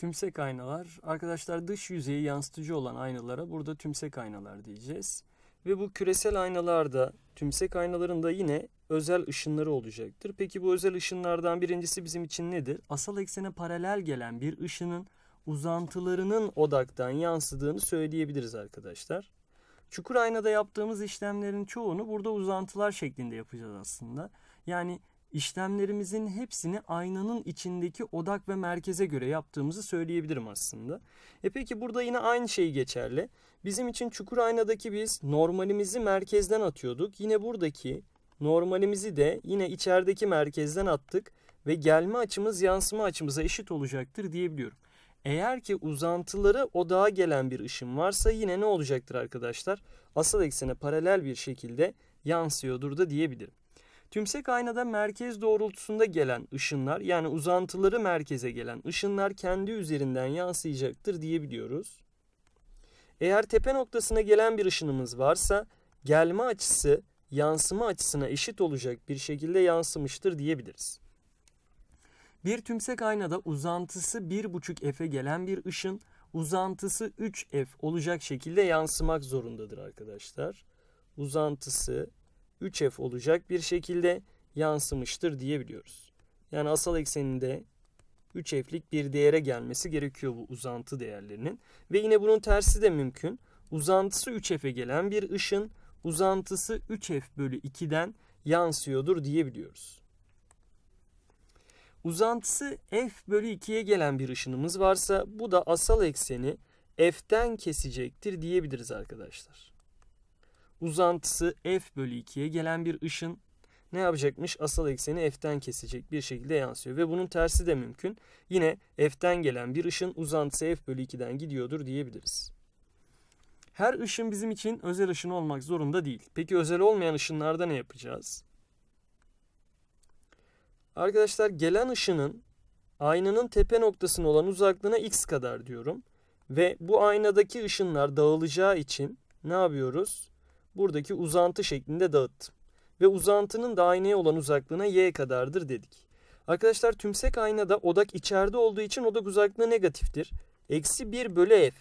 Tümsek aynalar. Arkadaşlar dış yüzeyi yansıtıcı olan aynalara burada tümsek aynalar diyeceğiz. Ve bu küresel aynalarda, tümsek aynalarında yine özel ışınları olacaktır. Peki bu özel ışınlardan birincisi bizim için nedir? Asal eksene paralel gelen bir ışının uzantılarının odaktan yansıdığını söyleyebiliriz arkadaşlar. Çukur aynada yaptığımız işlemlerin çoğunu burada uzantılar şeklinde yapacağız aslında. Yani işlemlerimizin hepsini aynanın içindeki odak ve merkeze göre yaptığımızı söyleyebilirim aslında. E peki burada yine aynı şey geçerli. Bizim için çukur aynadaki biz normalimizi merkezden atıyorduk. Yine buradaki normalimizi de yine içerideki merkezden attık ve gelme açımız yansıma açımıza eşit olacaktır diyebiliyorum. Eğer ki uzantıları odağa gelen bir ışın varsa yine ne olacaktır arkadaşlar? Asal eksene paralel bir şekilde yansıyordur da diyebilirim. Tümsek aynada merkez doğrultusunda gelen ışınlar yani uzantıları merkeze gelen ışınlar kendi üzerinden yansıyacaktır diyebiliyoruz. Eğer tepe noktasına gelen bir ışınımız varsa gelme açısı yansıma açısına eşit olacak bir şekilde yansımıştır diyebiliriz. Bir tümsek aynada uzantısı 1,5 f'e gelen bir ışın uzantısı 3f olacak şekilde yansımak zorundadır arkadaşlar. Uzantısı 3f olacak bir şekilde yansımıştır diyebiliyoruz. Yani asal ekseninde 3f'lik bir değere gelmesi gerekiyor bu uzantı değerlerinin. Ve yine bunun tersi de mümkün. Uzantısı 3f'e gelen bir ışın uzantısı 3f bölü 2'den yansıyordur diyebiliyoruz. Uzantısı f bölü 2'ye gelen bir ışınımız varsa bu da asal ekseni f'den kesecektir diyebiliriz arkadaşlar uzantısı f bölü 2'ye gelen bir ışın ne yapacakmış? Asal ekseni f'ten kesecek bir şekilde yansıyor. Ve bunun tersi de mümkün. Yine f'ten gelen bir ışın uzantısı f bölü 2'den gidiyordur diyebiliriz. Her ışın bizim için özel ışın olmak zorunda değil. Peki özel olmayan ışınlarda ne yapacağız? Arkadaşlar gelen ışının aynanın tepe noktasına olan uzaklığına x kadar diyorum. Ve bu aynadaki ışınlar dağılacağı için ne yapıyoruz? buradaki uzantı şeklinde dağıttım. Ve uzantının da aynaya olan uzaklığına y kadardır dedik. Arkadaşlar tümsek aynada odak içeride olduğu için odak uzaklığı negatiftir. Eksi 1 bölü f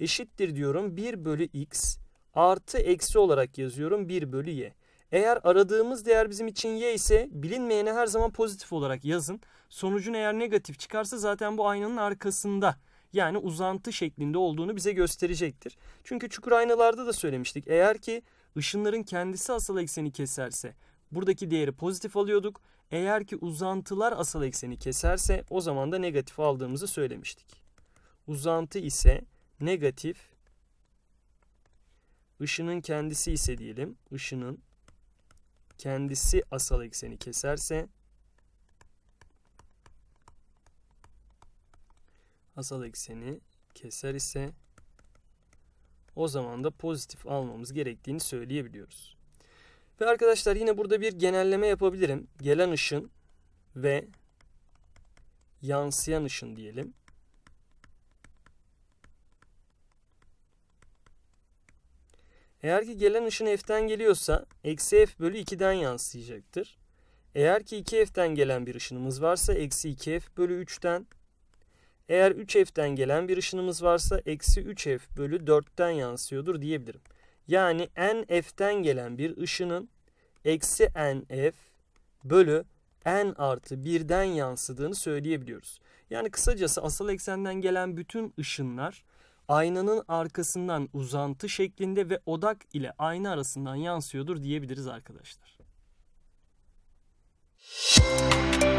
eşittir diyorum 1 bölü x artı eksi olarak yazıyorum 1 bölü y. Eğer aradığımız değer bizim için y ise bilinmeyene her zaman pozitif olarak yazın. Sonucun eğer negatif çıkarsa zaten bu aynanın arkasında yani uzantı şeklinde olduğunu bize gösterecektir. Çünkü çukur aynalarda da söylemiştik. Eğer ki ışınların kendisi asal ekseni keserse buradaki değeri pozitif alıyorduk. Eğer ki uzantılar asal ekseni keserse o zaman da negatif aldığımızı söylemiştik. Uzantı ise negatif ışının kendisi ise diyelim ışının kendisi asal ekseni keserse asal ekseni keser ise o zaman da pozitif almamız gerektiğini söyleyebiliyoruz. Ve arkadaşlar yine burada bir genelleme yapabilirim. Gelen ışın ve yansıyan ışın diyelim. Eğer ki gelen ışın f'ten geliyorsa eksi f bölü 2'den yansıyacaktır. Eğer ki 2 f'ten gelen bir ışınımız varsa eksi 2f bölü 3'ten eğer 3F'den gelen bir ışınımız varsa eksi 3F bölü 4'ten yansıyordur diyebilirim. Yani NF'den gelen bir ışının eksi NF bölü N artı 1'den yansıdığını söyleyebiliyoruz. Yani kısacası asıl eksenden gelen bütün ışınlar aynanın arkasından uzantı şeklinde ve odak ile ayna arasından yansıyordur diyebiliriz arkadaşlar. Müzik